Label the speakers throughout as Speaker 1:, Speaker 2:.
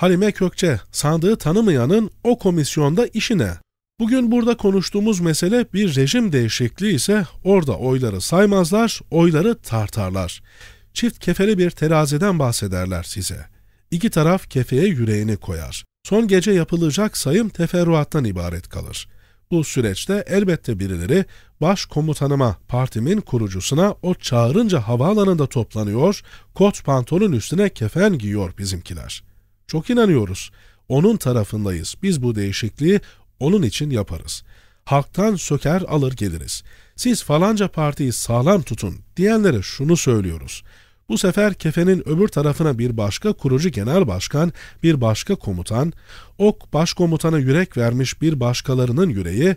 Speaker 1: Halime Kökçe, sandığı tanımayanın o komisyonda işi ne? Bugün burada konuştuğumuz mesele bir rejim değişikliği ise orada oyları saymazlar, oyları tartarlar. Çift kefeli bir teraziden bahsederler size. İki taraf kefeye yüreğini koyar. Son gece yapılacak sayım teferruattan ibaret kalır. Bu süreçte elbette birileri başkomutanıma, partimin kurucusuna o çağırınca havaalanında toplanıyor, kot pantolon üstüne kefen giyiyor bizimkiler.'' Çok inanıyoruz. Onun tarafındayız. Biz bu değişikliği onun için yaparız. Halktan söker alır geliriz. Siz falanca partiyi sağlam tutun diyenlere şunu söylüyoruz. Bu sefer kefenin öbür tarafına bir başka kurucu genel başkan, bir başka komutan, ok başkomutana yürek vermiş bir başkalarının yüreği,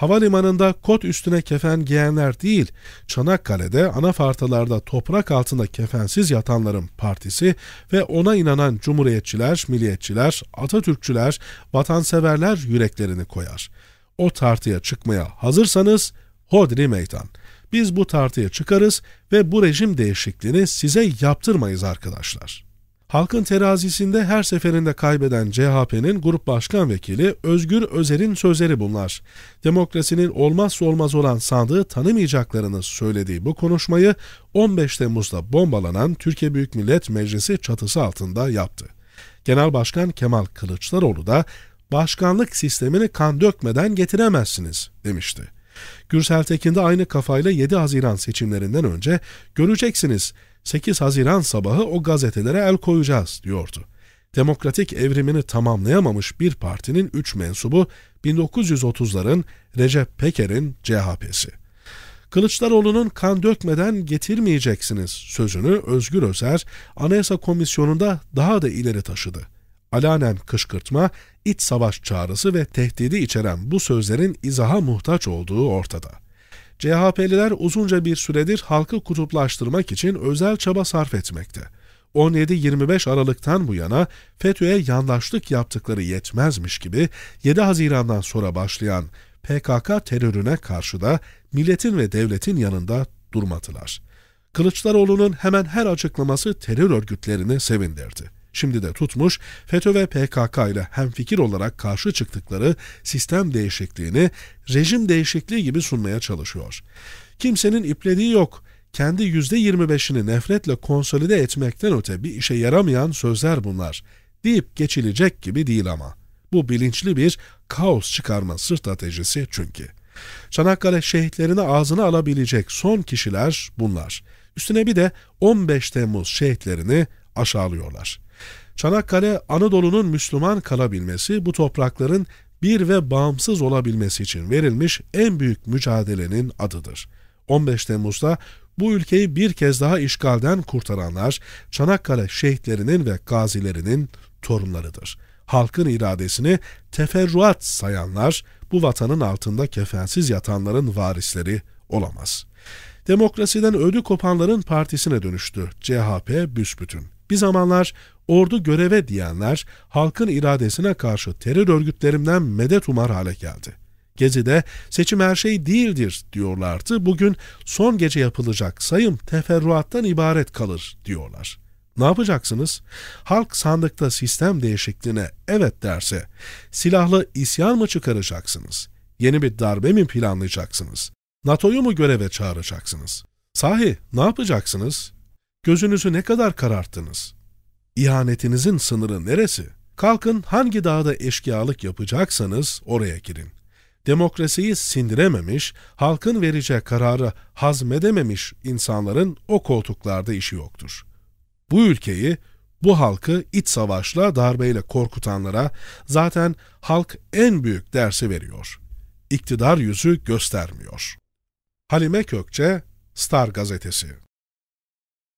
Speaker 1: Havalimanında kot üstüne kefen giyenler değil, Çanakkale'de ana anafartalarda toprak altında kefensiz yatanların partisi ve ona inanan cumhuriyetçiler, milliyetçiler, Atatürkçüler, vatanseverler yüreklerini koyar. O tartıya çıkmaya hazırsanız hodri meydan. Biz bu tartıya çıkarız ve bu rejim değişikliğini size yaptırmayız arkadaşlar.'' Halkın terazisinde her seferinde kaybeden CHP'nin Grup Başkan Vekili Özgür Özer'in sözleri bunlar. Demokrasinin olmazsa olmaz olan sandığı tanımayacaklarını söylediği bu konuşmayı 15 Temmuz'da bombalanan Türkiye Büyük Millet Meclisi çatısı altında yaptı. Genel Başkan Kemal Kılıçdaroğlu da başkanlık sistemini kan dökmeden getiremezsiniz demişti. Gürsel Tekin de aynı kafayla 7 Haziran seçimlerinden önce göreceksiniz 8 Haziran sabahı o gazetelere el koyacağız diyordu. Demokratik evrimini tamamlayamamış bir partinin 3 mensubu 1930'ların Recep Peker'in CHP'si. Kılıçdaroğlu'nun kan dökmeden getirmeyeceksiniz sözünü Özgür Özer Anayasa Komisyonu'nda daha da ileri taşıdı alanen kışkırtma, iç savaş çağrısı ve tehdidi içeren bu sözlerin izaha muhtaç olduğu ortada. CHP'liler uzunca bir süredir halkı kutuplaştırmak için özel çaba sarf etmekte. 17-25 Aralık'tan bu yana FETÖ'ye yandaşlık yaptıkları yetmezmiş gibi 7 Haziran'dan sonra başlayan PKK terörüne karşı da milletin ve devletin yanında durmadılar. Kılıçdaroğlu'nun hemen her açıklaması terör örgütlerini sevindirdi. Şimdi de tutmuş FETÖ ve PKK ile hemfikir olarak karşı çıktıkları sistem değişikliğini rejim değişikliği gibi sunmaya çalışıyor. Kimsenin iplediği yok. Kendi %25'ini nefretle konsolide etmekten öte bir işe yaramayan sözler bunlar. Deyip geçilecek gibi değil ama. Bu bilinçli bir kaos çıkarma stratejisi çünkü. Çanakkale şehitlerini ağzına alabilecek son kişiler bunlar. Üstüne bir de 15 Temmuz şehitlerini aşağılıyorlar. Çanakkale Anadolu'nun Müslüman kalabilmesi bu toprakların bir ve bağımsız olabilmesi için verilmiş en büyük mücadelenin adıdır. 15 Temmuz'da bu ülkeyi bir kez daha işgalden kurtaranlar Çanakkale şehitlerinin ve gazilerinin torunlarıdır. Halkın iradesini teferruat sayanlar bu vatanın altında kefensiz yatanların varisleri olamaz. Demokrasiden ödü kopanların partisine dönüştü CHP büsbütün. Bir zamanlar ordu göreve diyenler halkın iradesine karşı terör örgütlerinden medet umar hale geldi. Gezi'de seçim her şey değildir diyorlardı. Bugün son gece yapılacak sayım teferruattan ibaret kalır diyorlar. Ne yapacaksınız? Halk sandıkta sistem değişikliğine evet derse silahlı isyan mı çıkaracaksınız? Yeni bir darbe mi planlayacaksınız? NATO'yu mu göreve çağıracaksınız? Sahi ne yapacaksınız? Gözünüzü ne kadar kararttınız? İhanetinizin sınırı neresi? Kalkın hangi dağda eşkıyalık yapacaksanız oraya girin. Demokrasiyi sindirememiş, halkın verecek kararı hazmedememiş insanların o koltuklarda işi yoktur. Bu ülkeyi, bu halkı iç savaşla, darbeyle korkutanlara zaten halk en büyük dersi veriyor. İktidar yüzü göstermiyor. Halime Kökçe, Star Gazetesi